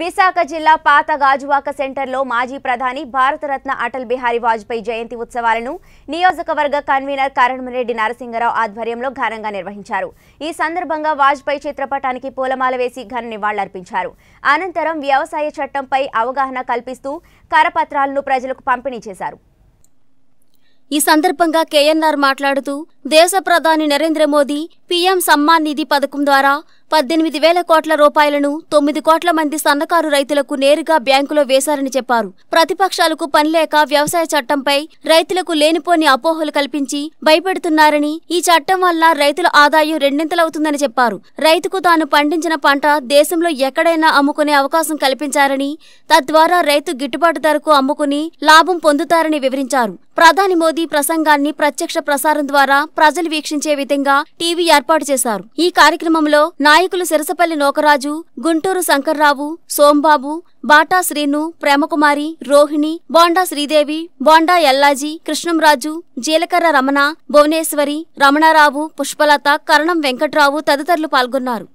విశాఖ జిల్లా పాత గాజువాక సెంటర్లో మాజీ ప్రధాని భారతరత్న అటల్ బిహారీ వాజ్పేయి జయంతి ఉత్సవాలను నియోజకవర్గ కన్వీనర్ కరణ్రెడ్డి నరసింహరావు ఆధ్వర్యంలో ఘనంగా నిర్వహించారు ఈ సందర్భంగా వాజ్పేయి చిత్రపటానికి పూలమాల వేసి ఘన నివాళులర్పించారు అనంతరం వ్యవసాయ చట్టంపై అవగాహన కల్పిస్తూ కరపత్రాలను ప్రజలకు పంపిణీ చేశారు ఈ సందర్భంగా కేఎన్ఆర్ మాట్లాడుతూ దేశ ప్రధాని నరేంద్ర మోదీ పీఎం సమ్మాన్ నిధి పథకం ద్వారా పద్దెనిమిది వేల కోట్ల రూపాయలను తొమ్మిది కోట్ల మంది సన్నకారు రైతులకు నేరుగా బ్యాంకులో వేశారని చెప్పారు ప్రతిపక్షాలకు పనిలేక వ్యవసాయ చట్టంపై రైతులకు లేనిపోని అపోహలు కల్పించి భయపెడుతున్నారని ఈ చట్టం వల్ల రైతుల ఆదాయం రెండింతలవుతుందని చెప్పారు రైతుకు తాను పండించిన పంట దేశంలో ఎక్కడైనా అమ్ముకునే అవకాశం కల్పించారని తద్వారా రైతు గిట్టుబాటు ధరకు అమ్ముకుని లాభం పొందుతారని వివరించారు ప్రధాని మోదీ ప్రసంగాన్ని ప్రత్యక్ష ప్రసారం ద్వారా ప్రజలు వీక్షించే విధంగా టీవీ ఏర్పాటు చేశారు ఈ కార్యక్రమంలో నాయకులు సిరసపల్లి నోకరాజు గుంటూరు శంకర్రావు సోంబాబు బాటా శ్రీను ప్రేమకుమారి రోహిణి బోండా శ్రీదేవి బోండా ఎల్లాజీ కృష్ణంరాజు జీలకర్ర రమణ భువనేశ్వరి రమణారావు పుష్పలత కరణం వెంకట్రావు తదితరులు పాల్గొన్నారు